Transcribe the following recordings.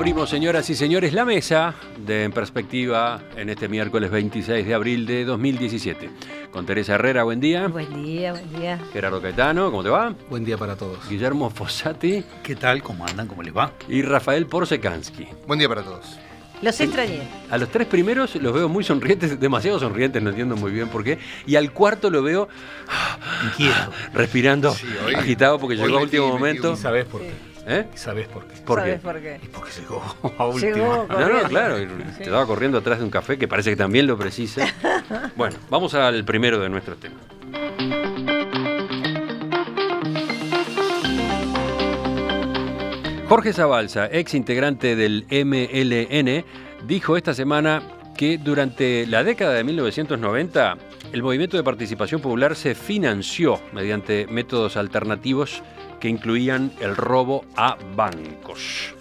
Abrimos, señoras y señores, la mesa de En Perspectiva en este miércoles 26 de abril de 2017. Con Teresa Herrera, buen día. Buen día, buen día. Gerardo Caetano, ¿cómo te va? Buen día para todos. Guillermo Fossati. ¿Qué tal? ¿Cómo andan? ¿Cómo les va? Y Rafael Porsekansky. Buen día para todos. Los extrañé. A los tres primeros los veo muy sonrientes, demasiado sonrientes, no entiendo muy bien por qué. Y al cuarto lo veo Inquieto. respirando, agitado porque llegó al último momento. ¿Sabes por qué? ¿Eh? sabes por qué? ¿Por por qué? porque llegó a última. Llegó no, claro, te daba corriendo atrás de un café que parece que también lo precisa. bueno, vamos al primero de nuestro tema. Jorge Zabalza, ex integrante del MLN, dijo esta semana que durante la década de 1990 el movimiento de participación popular se financió mediante métodos alternativos que incluían el robo a bancos.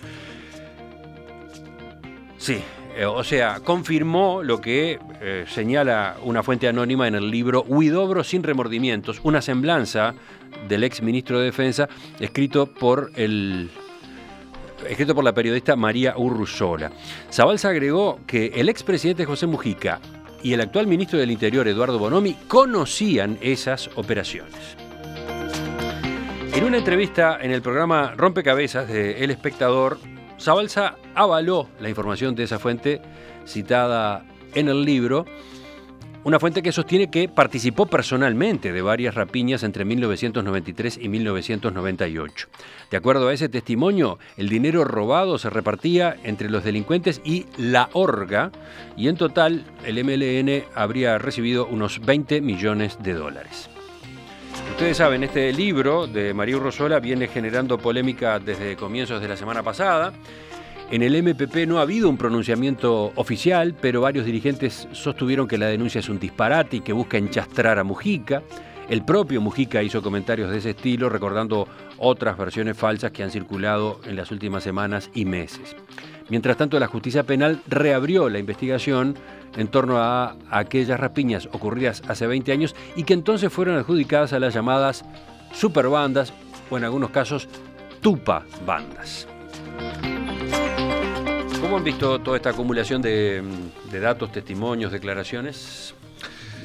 Sí, eh, o sea, confirmó lo que eh, señala una fuente anónima en el libro Huidobro sin remordimientos, una semblanza del ex ministro de Defensa, escrito por escrito por la periodista María Urrusola. Zabalza agregó que el expresidente José Mujica y el actual ministro del Interior Eduardo Bonomi conocían esas operaciones. En una entrevista en el programa Rompecabezas de El Espectador, Zabalza avaló la información de esa fuente citada en el libro, una fuente que sostiene que participó personalmente de varias rapiñas entre 1993 y 1998. De acuerdo a ese testimonio, el dinero robado se repartía entre los delincuentes y la orga, y en total el MLN habría recibido unos 20 millones de dólares ustedes saben, este libro de Mario Rosola viene generando polémica desde comienzos de la semana pasada. En el MPP no ha habido un pronunciamiento oficial, pero varios dirigentes sostuvieron que la denuncia es un disparate y que busca enchastrar a Mujica. El propio Mujica hizo comentarios de ese estilo, recordando otras versiones falsas que han circulado en las últimas semanas y meses. Mientras tanto, la justicia penal reabrió la investigación en torno a aquellas rapiñas ocurridas hace 20 años y que entonces fueron adjudicadas a las llamadas superbandas o en algunos casos tupa bandas. ¿Cómo han visto toda esta acumulación de, datos, testimonios, declaraciones?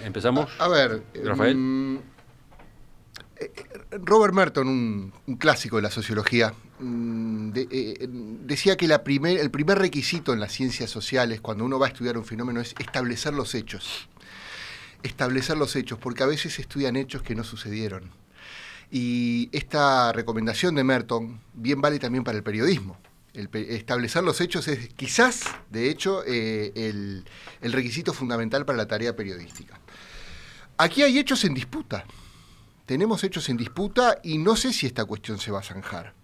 ¿Empezamos? A, ver, Rafael. Mm, eh, eh, Robert Merton, un, un clásico de la sociología, Mm, eh, eh, decía que el primer requisito en las ciencias sociales cuando uno va a estudiar un fenómeno es establecer los hechos. Establecer los hechos, porque a veces estudian hechos que no sucedieron. Y esta recomendación de Merton bien vale también para el periodismo. establecer los hechos es quizás, de hecho, eh, el, el requisito fundamental para la tarea periodística. Aquí hay hechos en disputa. Tenemos hechos en disputa y no sé si esta cuestión se va a zanjar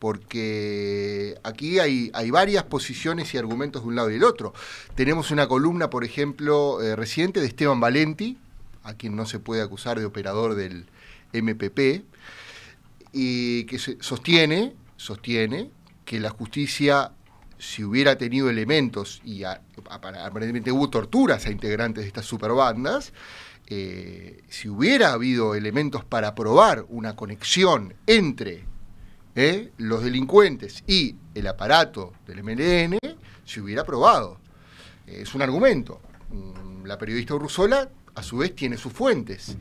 porque aquí hay, varias posiciones y argumentos de un lado y del otro. Tenemos una columna, por ejemplo, eh, reciente de Esteban Valenti, a quien no se puede acusar de operador del MPP, y que sostiene, sostiene que la justicia, si hubiera tenido elementos, y aparentemente hubo torturas a integrantes de estas superbandas, eh, si hubiera habido elementos para probar una conexión entre ¿eh? los delincuentes y el aparato del MLN se hubiera probado. Eh, es un argumento. Mm, la periodista Rusola a su vez, tiene sus fuentes.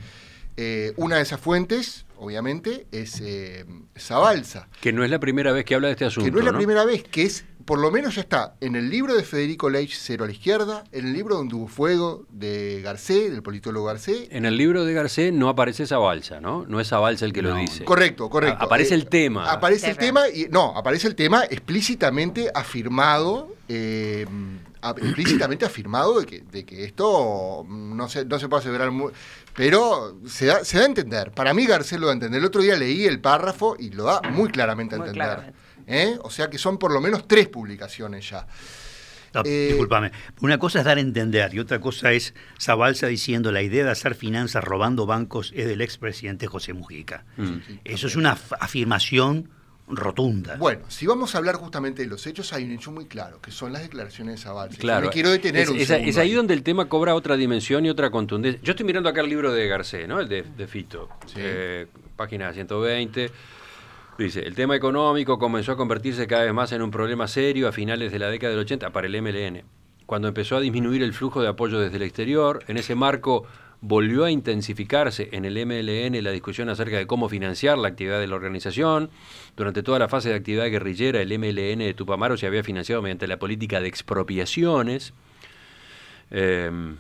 Eh, una de esas fuentes, obviamente, es eh, Zabalza. Que no es la primera vez que habla de este asunto. Que no es la primera vez, que es por lo menos ya está en el libro de Federico Leitch, Cero a la izquierda, en el libro Donde hubo fuego de Garcés, del politólogo Garcés. En el libro de Garcés no aparece esa balsa, ¿no? No es esa balsa el que lo dice. Correcto, correcto. aparece el eh, tema. Aparece el tema y no, aparece el tema explícitamente afirmado. Eh, explícitamente afirmado de que, de que, esto no se, no se puede aseverar muy, pero se da, a entender. Para mí Garcés lo da a entender. El otro día leí el párrafo y lo da muy claramente a entender. ¿eh? O sea que son por lo menos tres publicaciones ya. Eh, disculpame. Una cosa es dar a entender y otra cosa es Zabalza diciendo la idea de hacer finanzas robando bancos es del expresidente José Mujica. Eso es una afirmación rotunda. Bueno, si vamos a hablar justamente de los hechos, hay un hecho muy claro, que son las declaraciones de Zabalza. Claro. Me quiero detener es, un es ahí donde el tema cobra otra dimensión y otra contundencia. Yo estoy mirando acá el libro de Garcés, ¿no? El de, Fito. Eh, página 120. Dice, el tema económico comenzó a convertirse cada vez más en un problema serio a finales de la década del 80 para el MLN, cuando empezó a disminuir el flujo de apoyo desde el exterior. En ese marco volvió a intensificarse en el MLN la discusión acerca de cómo financiar la actividad de la organización. Durante toda la fase de actividad guerrillera, el MLN de Tupamaro se había financiado mediante la política de expropiaciones. Em,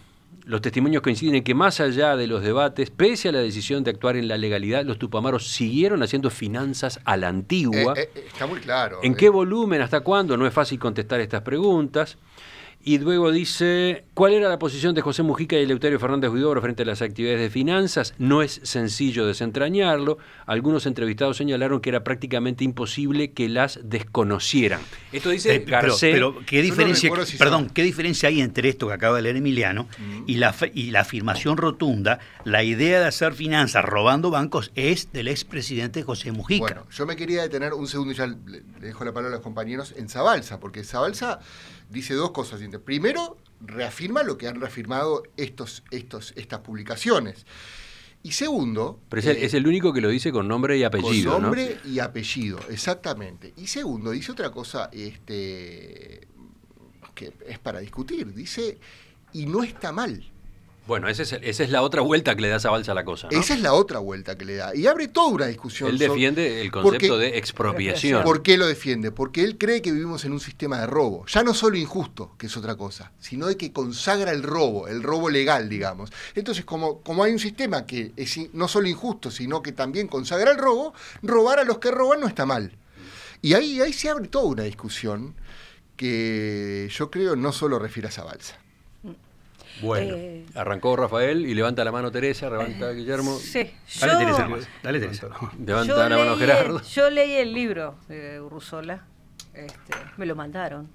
los testimonios coinciden en que más allá de los debates, pese a la decisión de actuar en la legalidad, los tupamaros siguieron haciendo finanzas a la antigua. Eh, eh, está muy claro. ¿En eh. qué volumen? ¿Hasta cuándo? No es fácil contestar estas preguntas. Y luego dice, ¿cuál era la posición de José Mujica y Eleuterio Fernández Huidobro frente a las actividades de finanzas? No es sencillo desentrañarlo. Algunos entrevistados señalaron que era prácticamente imposible que las desconocieran. Esto dice eh, pero, ¿qué diferencia, perdón, ¿qué diferencia hay entre esto que acaba de leer Emiliano mm. y, la, y la afirmación rotunda, la idea de hacer finanzas robando bancos es del expresidente José Mujica? Bueno, yo me quería detener un segundo y ya le dejo la palabra a los compañeros en Zabalza, porque Zabalza dice dos cosas. Primero, reafirma lo que han reafirmado estos, estos, estas publicaciones. Y segundo. Pero es el, eh, único que lo dice con nombre y apellido. Con nombre y apellido, exactamente. Y segundo, dice otra cosa este, que es para discutir. Dice, y no está mal. Bueno, esa es, la otra vuelta que le da esa balsa a la cosa. Esa es la otra vuelta que le da. Y abre toda una discusión. Él defiende el concepto de expropiación. ¿Por qué lo defiende? Porque él cree que vivimos en un sistema de robo. Ya no solo injusto, que es otra cosa, sino de que consagra el robo, el robo legal, digamos. Entonces, como, como hay un sistema que es no solo injusto, sino que también consagra el robo, robar a los que roban no está mal. Y ahí, ahí se abre toda una discusión que yo creo no solo refiere a esa balsa. Bueno, eh, arrancó Rafael y levanta la mano Teresa, levanta eh, Guillermo. Sí, dale, yo, Teresa, dale Teresa. yo leí, el libro de Urrusola, este, me lo mandaron.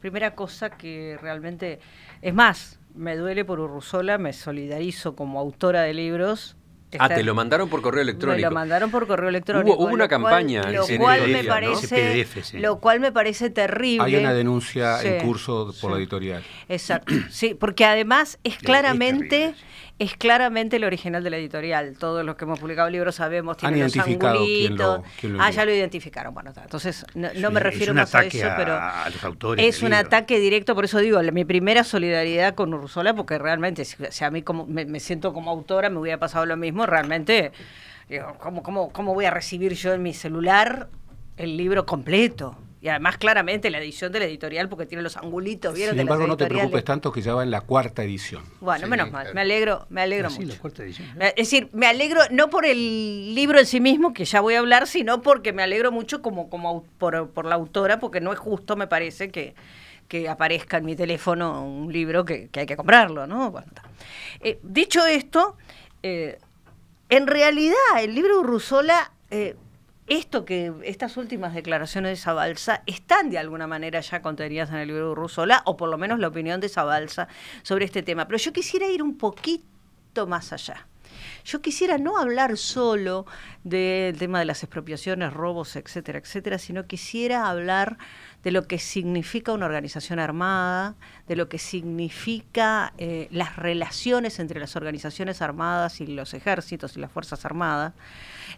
Primera cosa que realmente, es más, me duele por Urrusola, me solidarizo como autora de libros Ah, te lo mandaron por correo electrónico. Me lo mandaron por correo electrónico. Hubo, una campaña. lo, cual me parece, lo cual me parece terrible. Hay una denuncia en curso por la editorial. Exacto. sí, porque además es claramente es claramente el original de la editorial. Todos los que hemos publicado libros sabemos, tiene un quién Lo, ah, ya lo identificaron. Bueno, entonces no, me refiero más a eso, pero a los es un ataque directo. Por eso digo, mi primera solidaridad con Ursula, porque realmente, si, a mí como, me, siento como autora, me hubiera pasado lo mismo, realmente, digo, ¿cómo, cómo, cómo voy a recibir yo en mi celular el libro completo? Y además, claramente, la edición de la editorial, porque tiene los angulitos, ¿vieron? Sin embargo, no te preocupes tanto que ya va en la cuarta edición. Bueno, menos mal, me alegro, me alegro La cuarta edición. Es decir, me alegro no por el libro en sí mismo, que ya voy a hablar, sino porque me alegro mucho como, como por, la autora, porque no es justo, me parece, que, aparezca en mi teléfono un libro que, hay que comprarlo, ¿no? Eh, dicho esto, eh, en realidad el libro rusola eh, esto que estas últimas declaraciones de Zabalza están de alguna manera ya contenidas en el libro de Rusola, o por lo menos la opinión de Zabalza sobre este tema. Pero yo quisiera ir un poquito más allá. Yo quisiera no hablar solo del tema de las expropiaciones, robos, etcétera, etcétera, sino quisiera hablar de lo que significa una organización armada, de lo que significa eh, las relaciones entre las organizaciones armadas y los ejércitos y las fuerzas armadas.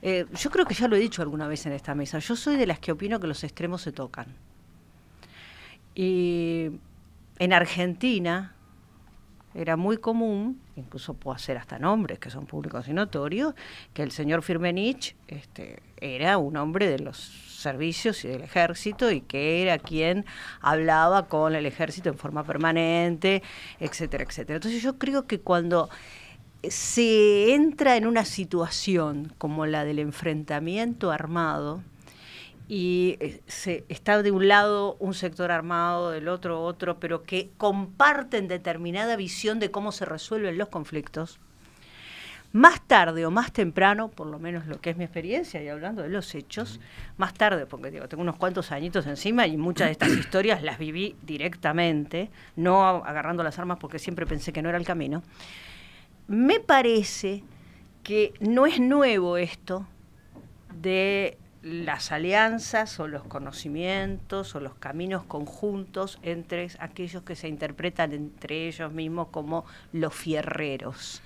Eh, yo creo que ya lo he dicho alguna vez en esta mesa, yo soy de las que opino que los extremos se tocan. Y en Argentina, era muy común, incluso puedo hacer hasta nombres que son públicos y notorios, que el señor Firmenich este, era un hombre de los servicios y del ejército y que era quien hablaba con el ejército en forma permanente, etcétera, etcétera. Entonces yo creo que cuando se entra en una situación como la del enfrentamiento armado, y eh, se, está de un lado un sector armado, del otro otro, pero que comparten determinada visión de cómo se resuelven los conflictos, más tarde o más temprano, por lo menos lo que es mi experiencia y hablando de los hechos, más tarde, porque digo, tengo unos cuantos añitos encima y muchas de estas historias las viví directamente, no agarrando las armas porque siempre pensé que no era el camino, me parece que no es nuevo esto de las alianzas o los conocimientos o los caminos conjuntos entre aquellos que se interpretan entre ellos mismos como los fierreros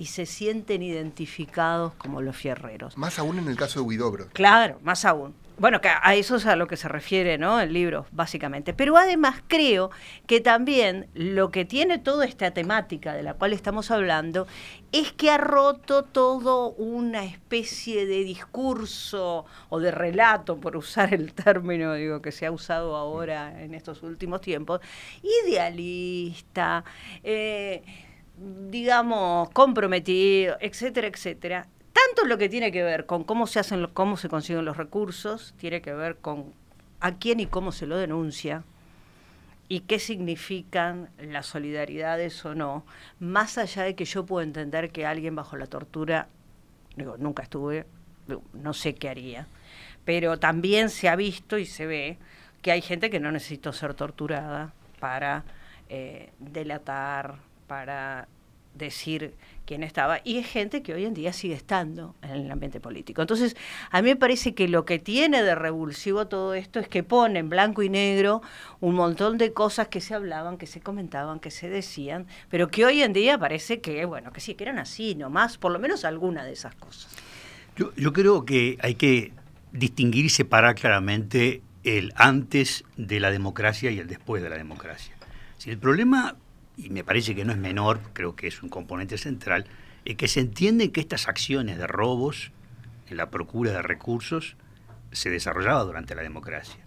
y se sienten identificados como los fierreros. Más aún en el caso de Huidobro. Claro, más aún. Bueno, a eso es a lo que se refiere ¿no? el libro, básicamente. Pero además creo que también lo que tiene toda esta temática de la cual estamos hablando es que ha roto todo una especie de discurso o de relato, por usar el término digo, que se ha usado ahora en estos últimos tiempos, idealista. Eh, digamos, comprometido, etcétera, etcétera. Tanto lo que tiene que ver con cómo se hacen, cómo se consiguen los recursos, tiene que ver con a quién y cómo se lo denuncia y qué significan las solidaridades o no, más allá de que yo puedo entender que alguien bajo la tortura, digo, nunca estuve, no sé qué haría, pero también se ha visto y se ve que hay gente que no necesitó ser torturada para eh, delatar, para decir quién estaba, y es gente que hoy en día sigue estando en el ambiente político. Entonces, a mí me parece que lo que tiene de revulsivo todo esto es que pone en blanco y negro un montón de cosas que se hablaban, que se comentaban, que se decían, pero que hoy en día parece que, bueno, que sí, que eran así nomás, por lo menos alguna de esas cosas. Yo, yo creo que hay que distinguir y separar claramente el antes de la democracia y el después de la democracia. Si el problema y me parece que no es menor, creo que es un componente central, es eh, que se entiende que estas acciones de robos en la procura de recursos se desarrollaba durante la democracia.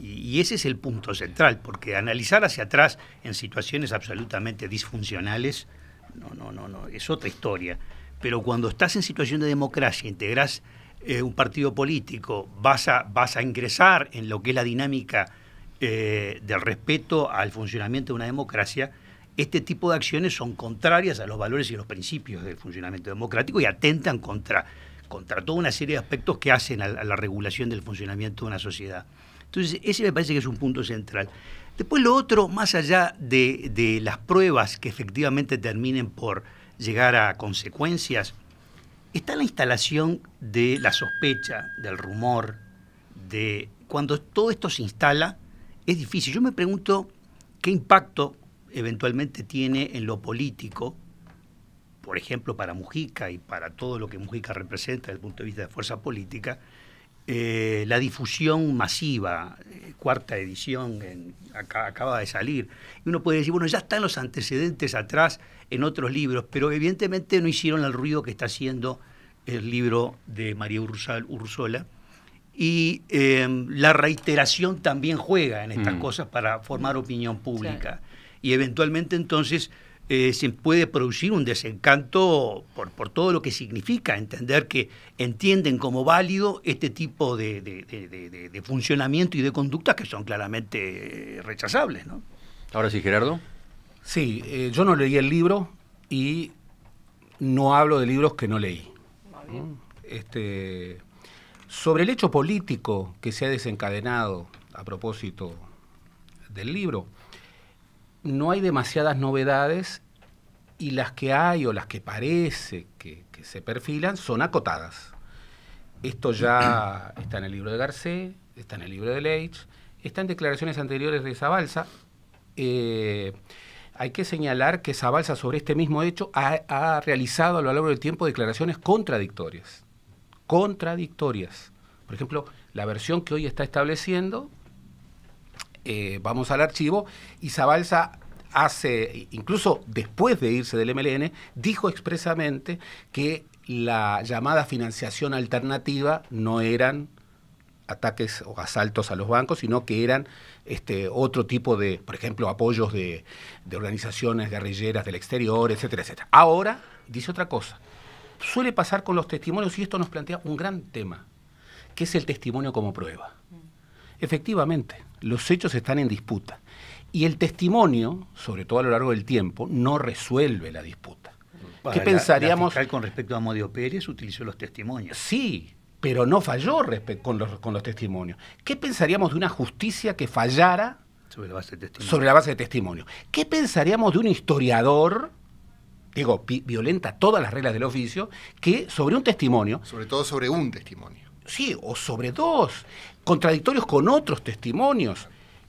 Y, ese es el punto central, porque analizar hacia atrás en situaciones absolutamente disfuncionales, no, no, no, no, es otra historia. Pero cuando estás en situación de democracia, integrás eh, un partido político, vas a, vas a ingresar en lo que es la dinámica eh, del respeto al funcionamiento de una democracia, este tipo de acciones son contrarias a los valores y los principios del funcionamiento democrático y atentan contra, contra toda una serie de aspectos que hacen a la, regulación del funcionamiento de una sociedad. Entonces, ese me parece que es un punto central. Después lo otro, más allá de las pruebas que efectivamente terminen por llegar a consecuencias, está la instalación de la sospecha, del rumor, de cuando todo esto se instala, es difícil. Yo me pregunto qué impacto eventualmente tiene en lo político, por ejemplo, para Mujica y para todo lo que Mujica representa desde el punto de vista de fuerza política, eh, la difusión masiva, eh, cuarta edición, acaba de salir. Y uno puede decir, bueno, ya están los antecedentes atrás en otros libros, pero evidentemente no hicieron el ruido que está haciendo el libro de María ursula Ursola y em, la reiteración también juega en estas mm. cosas para formar opinión pública. Y eventualmente entonces eh, se puede producir un desencanto por, por, todo lo que significa entender que entienden como válido este tipo de, funcionamiento y de conductas que son claramente eh, rechazables. Ahora sí, Gerardo. Sí, eh, yo no leí el libro y no hablo de libros que no leí. Este, sobre el hecho político que se ha desencadenado a propósito del libro, no hay demasiadas novedades y las que hay o las que parece que, se perfilan son acotadas. Esto ya está en el libro de Garcés, está en el libro de Leitch, está en declaraciones anteriores de Zabalza. Eh, hay que señalar que Zabalza sobre este mismo hecho ha realizado a lo largo del tiempo declaraciones contradictorias contradictorias. Por ejemplo, la versión que hoy está estableciendo, eh, vamos al archivo, y Zabalza hace, incluso después de irse del MLN, dijo expresamente que la llamada financiación alternativa no eran ataques o asaltos a los bancos, sino que eran este, otro tipo de, por ejemplo, apoyos de, de organizaciones guerrilleras del exterior, etcétera, etcétera. Ahora dice otra cosa suele pasar con los testimonios y esto nos plantea un gran tema, que es el testimonio como prueba. Mm. Efectivamente, los hechos están en disputa y el testimonio, sobre todo a lo largo del tiempo, no resuelve la disputa. Mm. ¿Qué pensaríamos? con respecto a Modio Pérez utilizó los testimonios. Sí, pero no falló con los, con los testimonios. ¿Qué pensaríamos de una justicia que fallara sobre la, base de sobre la base de testimonio. ¿Qué pensaríamos de un historiador digo, violenta todas las reglas del oficio, que sobre un testimonio. Sobre todo sobre un testimonio. Sí, o sobre dos, contradictorios con otros testimonios,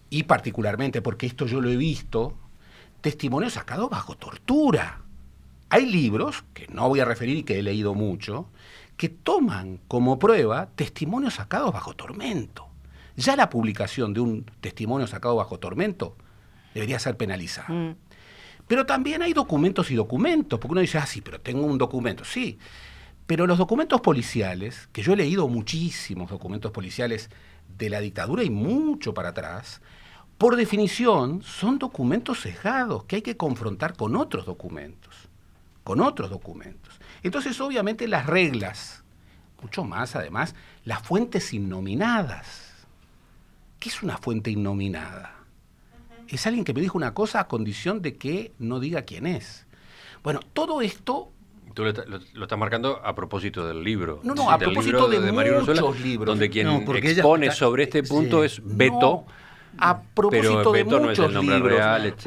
y particularmente, porque esto yo lo he visto, testimonios sacados bajo tortura. Hay libros, que no voy a referir y que he leído mucho, que toman como prueba testimonios sacados bajo tormento. Ya la publicación de un testimonio sacado bajo tormento debería ser penalizada. Mm. Pero también hay documentos y documentos, porque uno dice, ah, sí, pero tengo un documento. Sí, pero los documentos policiales, que yo he leído muchísimos documentos policiales de la dictadura y mucho para atrás, por definición son documentos sesgados que hay que confrontar con otros documentos, con otros documentos. Entonces, obviamente, las reglas, mucho más además, las fuentes innominadas. ¿Qué es una fuente innominada? es alguien que me dijo una cosa a condición de que no diga quién es. Bueno, todo esto Tú lo, estás marcando a propósito del libro. No, no, a propósito de, muchos libros. Donde quien expone sobre este punto es Beto. a propósito de muchos libros.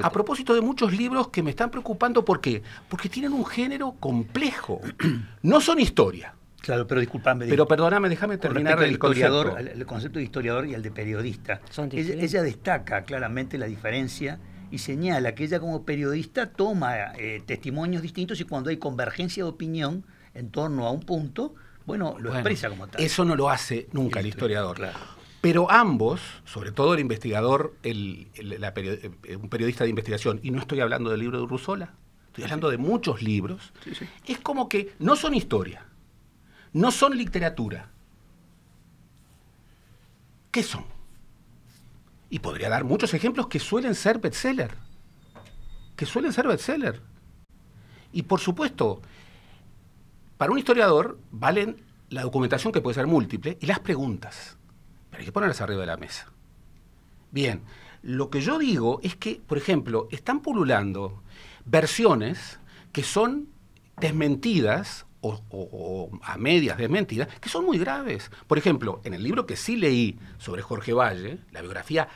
a propósito de muchos libros que me están preocupando, ¿por qué? Porque tienen un género complejo. No son historia. Claro, pero disculpame. Pero perdóname, déjame terminar el, historiador, concepto. el concepto de historiador y el de periodista. ella, destaca claramente la diferencia y señala que ella como periodista toma eh, testimonios distintos y cuando hay convergencia de opinión en torno a un punto, bueno, lo expresa como tal. Eso no lo hace nunca el, historiador. Pero ambos, sobre todo el investigador, el, eh, un periodista de investigación, y no estoy hablando del libro de rusola estoy hablando de muchos libros, es como que no son historias no son literatura. ¿Qué son? Y podría dar muchos ejemplos que suelen ser best-seller. Que suelen ser best-seller. Y por supuesto, para un historiador valen la documentación que puede ser múltiple y las preguntas. Pero hay que ponerlas arriba de la mesa. Bien, lo que yo digo es que, por ejemplo, están pululando versiones que son desmentidas o, a medias de mentiras, que son muy graves. Por ejemplo, en el libro que sí leí sobre Jorge Valle, la biografía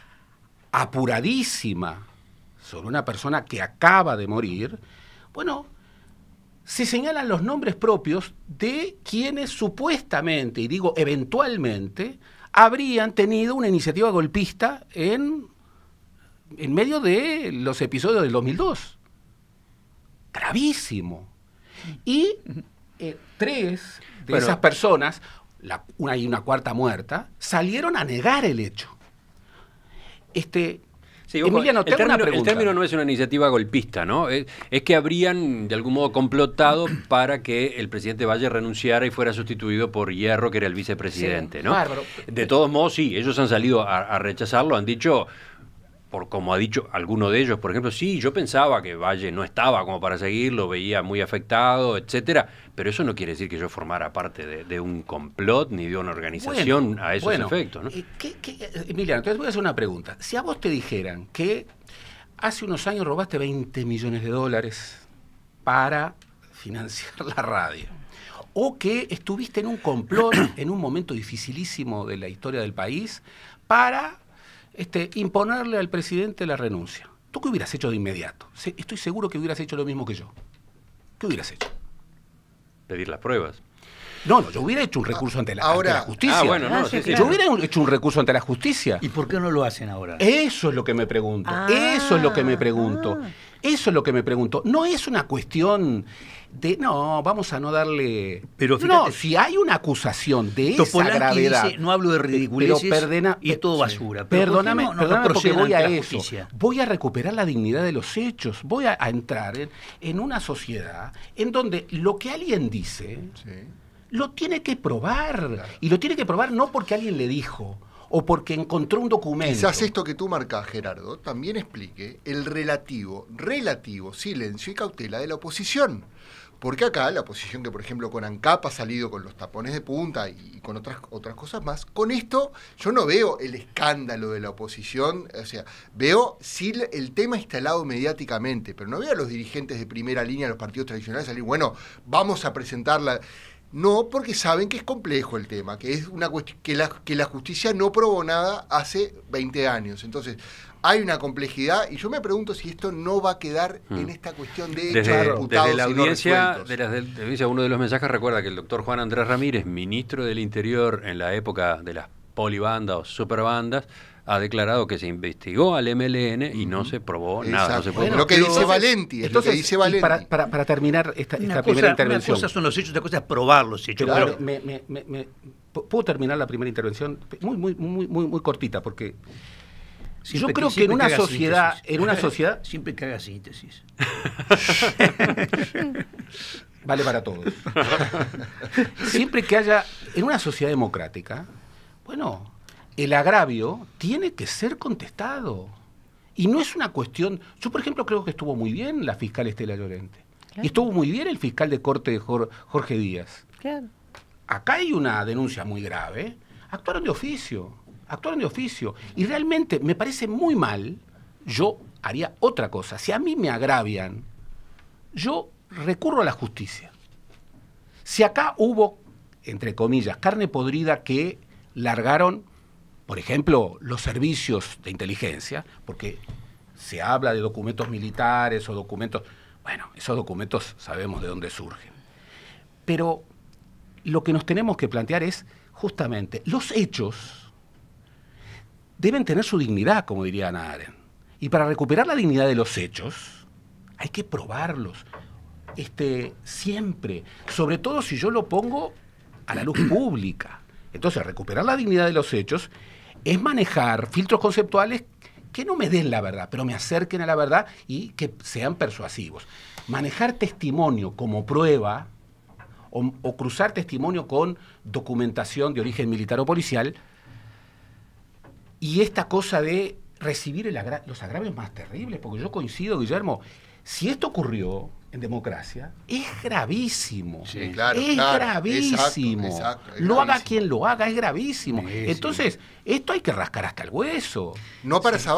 apuradísima sobre una persona que acaba de morir, bueno, se señalan los nombres propios de quienes supuestamente, y digo eventualmente, habrían tenido una iniciativa golpista en, en medio de los episodios del 2002. Gravísimo. Y eh, tres de esas personas, una y una cuarta muerta, salieron a negar el hecho. Este, el, término, no es una iniciativa golpista, ¿no? Es, que habrían de algún modo complotado para que el presidente Valle renunciara y fuera sustituido por Hierro, que era el vicepresidente, ¿no? De todos modos, sí, ellos han salido a rechazarlo, han dicho, por como ha dicho alguno de ellos, por ejemplo, sí, yo pensaba que Valle no estaba como para seguir, lo veía muy afectado, etcétera, pero eso no quiere decir que yo formara parte de, un complot ni de una organización a esos efectos. ¿no? Eh, Emiliano, entonces voy a hacer una pregunta. Si a vos te dijeran que hace unos años robaste 20 millones de dólares para financiar la radio, o que estuviste en un complot en un momento dificilísimo de la historia del país para este, imponerle al presidente la renuncia. ¿Tú qué hubieras hecho de inmediato? Estoy seguro que hubieras hecho lo mismo que yo. ¿Qué hubieras hecho? Pedir las pruebas. No, no, yo hubiera hecho un recurso ante la, justicia. Yo hubiera hecho un recurso ante la justicia. ¿Y por qué no lo hacen ahora? Eso es lo que me pregunto. Ah. eso es lo que me pregunto. Ah. Eso es lo que me pregunto. No es una cuestión de, no, vamos a no darle... Pero no, si hay una acusación de esa gravedad... no hablo de eh, ridiculeces y es todo basura. perdóname, porque voy a eso. Voy a recuperar la dignidad de los hechos. Voy a, entrar en, una sociedad en donde lo que alguien dice... Lo tiene que probar. Y lo tiene que probar no porque alguien le dijo, o porque encontró un documento. Quizás esto que tú marcas, Gerardo, también explique el relativo, relativo silencio y cautela de la oposición. Porque acá la oposición que, por ejemplo, con ANCAP ha salido con los tapones de punta y, con otras, otras cosas más, con esto yo no veo el escándalo de la oposición, o sea, veo si el tema instalado mediáticamente, pero no veo a los dirigentes de primera línea de los partidos tradicionales salir, bueno, vamos a presentar la... No, porque saben que es complejo el tema, que es una que la, que la justicia no probó nada hace 20 años. Entonces, hay una complejidad y yo me pregunto si esto no va a quedar mm. en esta cuestión de desde, hecho diputados desde la audiencia, uno de los mensajes recuerda que el doctor Juan Andrés Ramírez, ministro del Interior en la época de las polibandas o superbandas, ha declarado que se investigó al MLN y no se probó nada. lo que dice Valenti, entonces, dice Valenti. Para, terminar esta, primera intervención. Una cosa son los hechos, otra cosa es probar los hechos. me, ¿Puedo terminar la primera intervención? Muy, muy, muy, muy, muy cortita, porque... yo creo que en una sociedad, en una sociedad siempre que haga síntesis. vale para todos. siempre que haya en una sociedad democrática, bueno, el agravio tiene que ser contestado. Y no es una cuestión. Yo, por ejemplo, creo que estuvo muy bien la fiscal Estela Llorente. Y estuvo muy bien el fiscal de corte Jorge Díaz. Claro. Acá hay una denuncia muy grave. Actuaron de oficio. Actuaron de oficio. Y realmente me parece muy mal. Yo haría otra cosa. Si a mí me agravian, yo recurro a la justicia. Si acá hubo, entre comillas, carne podrida que largaron por ejemplo, los servicios de inteligencia, porque se habla de documentos militares o documentos, bueno, esos documentos sabemos de dónde surgen. Pero lo que nos tenemos que plantear es justamente los hechos deben tener su dignidad, como diría Ana Y para recuperar la dignidad de los hechos, hay que probarlos. Este, siempre, sobre todo si yo lo pongo a la luz pública. Entonces, recuperar la dignidad de los hechos es manejar filtros conceptuales que no me den la verdad, pero me acerquen a la verdad y que sean persuasivos. Manejar testimonio como prueba o, cruzar testimonio con documentación de origen militar o policial y esta cosa de recibir los agravios más terribles, porque yo coincido, Guillermo, si esto ocurrió, democracia es gravísimo. es gravísimo. lo haga quien lo haga, es gravísimo. Entonces, esto hay que rascar hasta el hueso. No para esa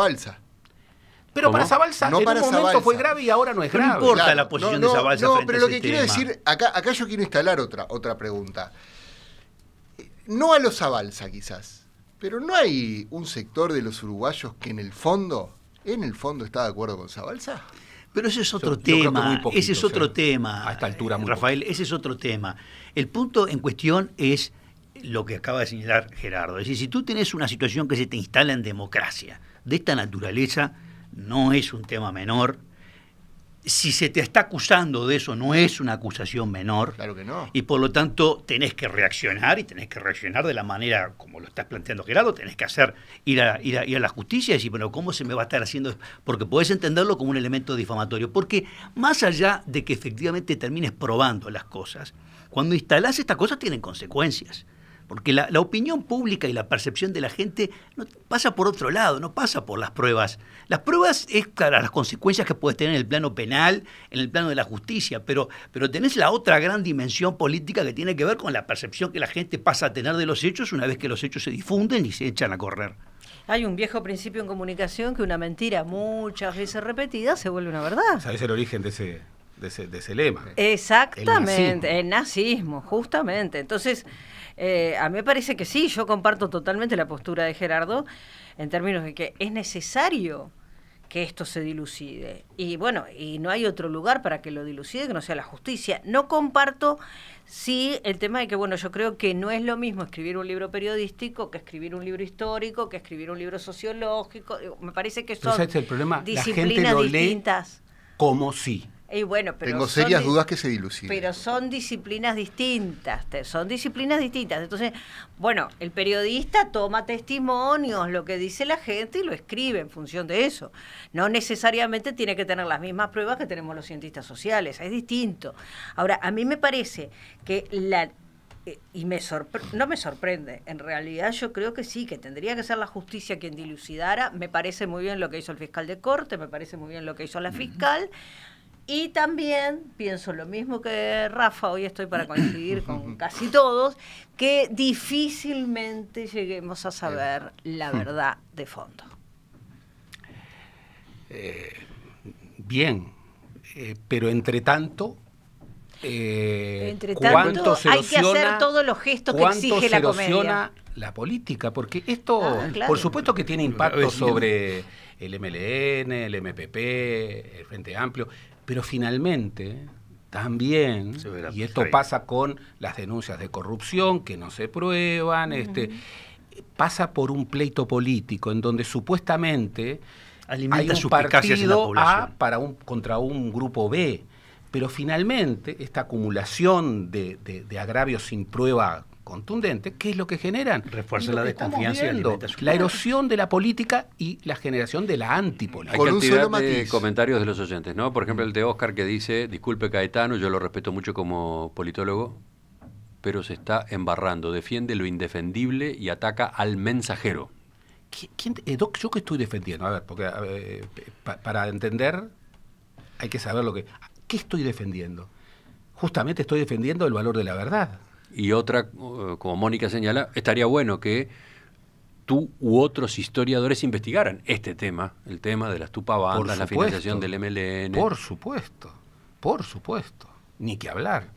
Pero para Zabalza en un momento fue grave y ahora no es grave. No importa la posición de Zabalza. No, pero lo este que quiero decir, acá, acá yo quiero instalar otra, otra pregunta. No a los Zabalza quizás, pero no hay un sector de los uruguayos que en el fondo, en el fondo está de acuerdo con Zabalza. Pero ese es otro tema. ese es otro tema. A altura, Rafael, ese es otro tema. El punto en cuestión es lo que acaba de señalar Gerardo. Es decir, si tú tienes una situación que se te instala en democracia de esta naturaleza, no es un tema menor, si se te está acusando de eso, no es una acusación menor. Claro que no. Y por lo tanto, tenés que reaccionar y tenés que reaccionar de la manera como lo estás planteando, Gerardo. Tenés que hacer, ir a, ir a, la justicia y decir, bueno, ¿cómo se me va a estar haciendo? Porque podés entenderlo como un elemento difamatorio. Porque más allá de que efectivamente termines probando las cosas, cuando instalás estas cosas tienen consecuencias porque la, opinión pública y la percepción de la gente no, pasa por otro lado, no pasa por las pruebas. Las pruebas es para las consecuencias que puedes tener en el plano penal, en el plano de la justicia, pero, pero tenés la otra gran dimensión política que tiene que ver con la percepción que la gente pasa a tener de los hechos una vez que los hechos se difunden y se echan a correr. Hay un viejo principio en comunicación que una mentira muchas veces repetida se vuelve una verdad. Es el origen de ese, lema? Exactamente, el el nazismo, justamente. Entonces, eh, a mí me parece que sí, yo comparto totalmente la postura de Gerardo en términos de que es necesario que esto se dilucide. Y bueno, y no hay otro lugar para que lo dilucide que no sea la justicia. No comparto, sí, el tema de que, bueno, yo creo que no es lo mismo escribir un libro periodístico que escribir un libro histórico, que escribir un libro sociológico. Me parece que son el problema? disciplinas distintas. como sí. Si tengo serias dudas que se diluciden. Pero son disciplinas distintas, son disciplinas distintas. Entonces, bueno, el periodista toma testimonios, lo que dice la gente y lo escribe en función de eso. No necesariamente tiene que tener las mismas pruebas que tenemos los cientistas sociales, es distinto. Ahora, a mí me parece que la... Eh, y me no me sorprende, en realidad yo creo que sí, que tendría que ser la justicia quien dilucidara, me parece muy bien lo que hizo el fiscal de corte, me parece muy bien lo que hizo la fiscal, y también pienso lo mismo que Rafa, hoy estoy para coincidir con casi todos, que difícilmente lleguemos a saber la hmm. verdad de fondo. Eh, bien, eh, pero entre tanto, eh, entre tanto hay que hacer todos los gestos que exige la comedia. La política, porque esto, ah, por supuesto que tiene impacto sobre el MLN, el MPP, el Frente Amplio, pero finalmente, también, y esto pasa con las denuncias de corrupción que no se prueban, este, pasa por un pleito político en donde supuestamente Alimenta hay un partido A para un, contra un grupo B. Pero finalmente, esta acumulación de agravios sin prueba contundente, ¿qué es lo que generan. Refuerza la desconfianza y la erosión de la política y la generación de la antipolítica. Hay comentarios de los oyentes, ¿no? Por ejemplo, mm. el de Oscar que dice, disculpe Caetano, yo lo respeto mucho como politólogo, pero se está embarrando, defiende lo indefendible y ataca al mensajero. ¿Quién, eh, ¿Yo qué estoy defendiendo? A ver, porque eh, para entender hay que saber lo que... ¿Qué estoy defendiendo? Justamente estoy defendiendo el valor de la verdad y otra, eh, como Mónica señala, estaría bueno que tú u otros historiadores investigaran este tema, el tema de las tupabandas, la financiación del MLN. Por supuesto, por supuesto, ni que hablar.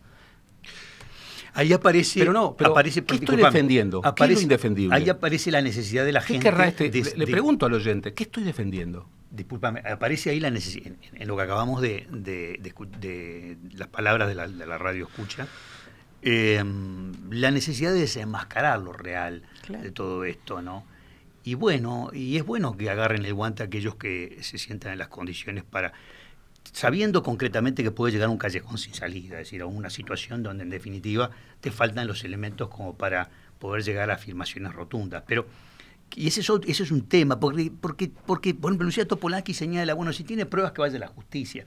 Ahí aparece. Pero no, pero aparece, ¿qué estoy defendiendo? Aparece, indefendible? Ahí aparece la necesidad de la gente. Este? le, pregunto al oyente, ¿qué estoy defendiendo? Disculpame, aparece ahí la necesidad. En, lo que acabamos de, de las palabras de la, la radio escucha, Em, la necesidad de desenmascarar lo real de todo esto, ¿no? Y bueno, y es bueno que agarren el guante aquellos que se sientan en las condiciones para, sabiendo concretamente que puede llegar a un callejón sin salida, es decir, a una situación donde en definitiva te faltan los elementos como para poder llegar a afirmaciones rotundas. Pero y ese es, un tema, porque, porque, porque por ejemplo, Lucía señala, bueno, si tiene pruebas que vaya a la justicia.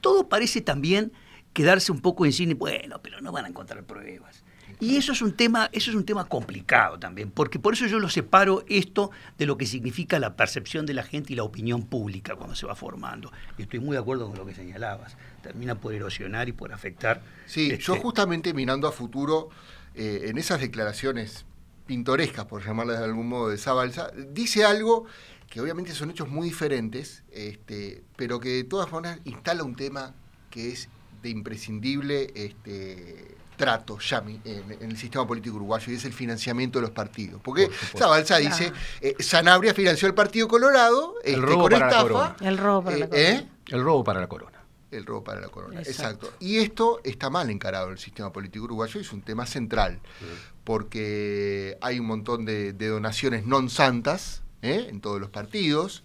Todo parece también quedarse un poco en cine, bueno, pero no van a encontrar pruebas. Y eso es un tema, eso es un tema complicado también, porque por eso yo lo separo esto de lo que significa la percepción de la gente y la opinión pública cuando se va formando. Y estoy muy de acuerdo con lo que señalabas. Termina por erosionar y por afectar. Sí, yo este, justamente mirando a futuro, eh, en esas declaraciones pintorescas, por llamarlas de algún modo, de Zabalza, dice algo que obviamente son hechos muy diferentes, este, pero que de todas formas instala un tema que es de imprescindible este, trato ya en, el sistema político uruguayo y es el financiamiento de los partidos. Porque Zabalza dice, eh, Sanabria financió el Partido Colorado, el este, robo para la corona. El robo para la eh, corona. ¿eh? El robo para la corona el robo para la corona. Exacto. Y esto está mal encarado en el sistema político uruguayo, y es un tema central, mm. porque hay un montón de, donaciones non santas en todos los partidos.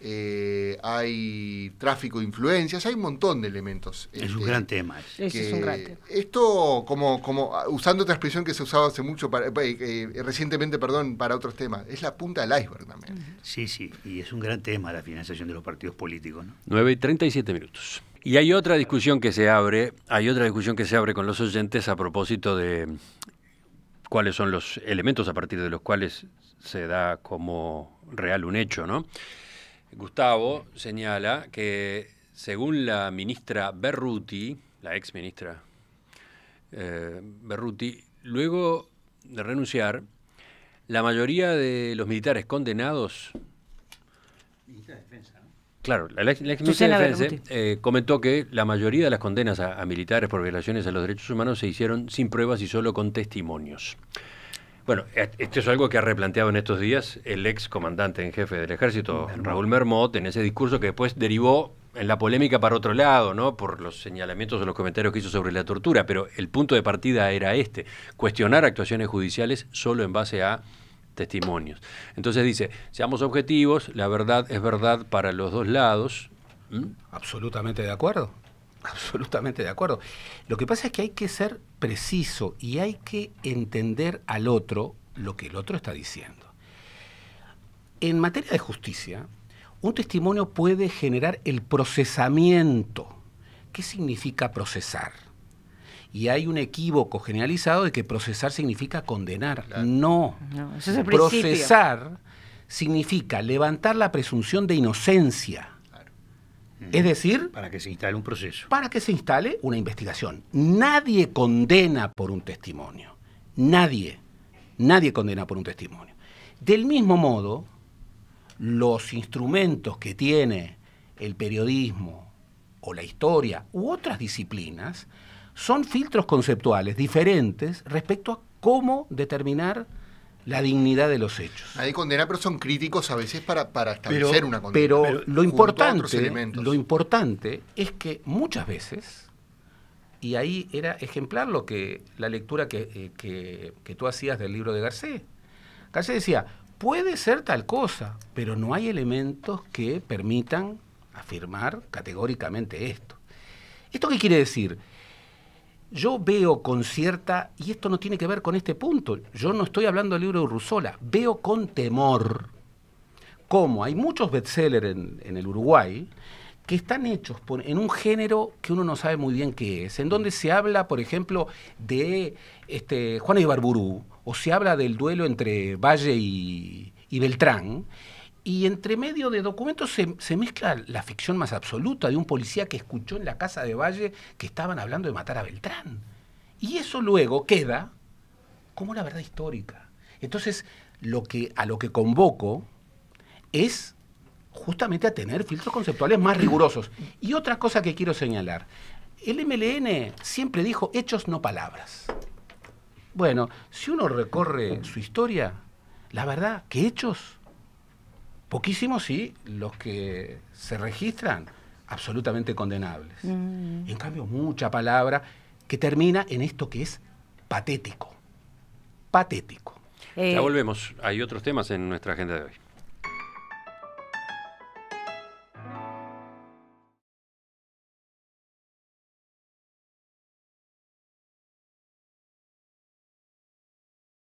Eh, hay tráfico de influencias, hay un montón de elementos. Es un este, gran tema. Esto, como, como ah, usando otra expresión que se usaba hace mucho, para, eh, eh, recientemente, perdón, para otros temas, es la punta del iceberg también. Sí, sí, y es un gran tema la financiación de los partidos políticos. ¿no? 9 y 37 minutos. Y hay otra discusión que se abre, hay otra discusión que se abre con los oyentes a propósito de cuáles son los elementos a partir de los cuales se da como real un hecho, ¿no? Gustavo señala que según la ministra Berruti, la ex ministra eh, Berruti, luego de renunciar, la mayoría de los militares condenados... de Defensa, Claro, la, ex ministra de Defensa eh, comentó que la mayoría de las condenas a, a militares por violaciones a los derechos humanos se hicieron sin pruebas y solo con testimonios. Bueno, esto es algo que ha replanteado en estos días el ex comandante en jefe del ejército, Raúl Mermot, en ese discurso que después derivó en la polémica para otro lado, ¿no? Por los señalamientos o los comentarios que hizo sobre la tortura, pero el punto de partida era este, cuestionar actuaciones judiciales solo en base a testimonios. Entonces dice, seamos objetivos, la verdad es verdad para los dos lados. Absolutamente de acuerdo absolutamente de acuerdo. Lo que pasa es que hay que ser preciso y hay que entender al otro lo que el otro está diciendo. En materia de justicia, un testimonio puede generar el procesamiento. ¿Qué significa procesar? Y hay un equívoco generalizado de que procesar significa condenar. No. procesar significa levantar la presunción de inocencia es decir... Para que se instale un proceso. Para que se instale una investigación. Nadie condena por un testimonio. Nadie. Nadie condena por un testimonio. Del mismo modo, los instrumentos que tiene el periodismo o la historia u otras disciplinas son filtros conceptuales diferentes respecto a cómo determinar la dignidad de los hechos. Hay condena, pero son críticos a veces para, establecer una condena. Pero, lo, importante, lo importante es que muchas veces, y ahí era ejemplar lo que la lectura eh, que, que tú hacías del libro de Garcés. Garcés decía, puede ser tal cosa, pero no hay elementos que permitan afirmar categóricamente esto. ¿Esto qué quiere decir? Yo veo con cierta, y esto no tiene que ver con este punto, yo no estoy hablando del libro de Rusola. veo con temor cómo hay muchos bestsellers en, en el Uruguay que están hechos en un género que uno no sabe muy bien qué es, en donde se habla, por ejemplo, de este, Juana Ibarburú, o se habla del duelo entre Valle y Beltrán, y entre medio de documentos se, mezcla la ficción más absoluta de un policía que escuchó en la casa de Valle que estaban hablando de matar a Beltrán. Y eso luego queda como la verdad histórica. Entonces, lo que, a lo que convoco es justamente a tener filtros conceptuales más rigurosos. Y otra cosa que quiero señalar, el MLN siempre dijo hechos no palabras. Bueno, si uno recorre su historia, la verdad que hechos Poquísimos sí, los que se registran, absolutamente condenables. Mm. En cambio, mucha palabra que termina en esto que es patético. Patético. Eh, ya volvemos. Hay otros temas en nuestra agenda de hoy.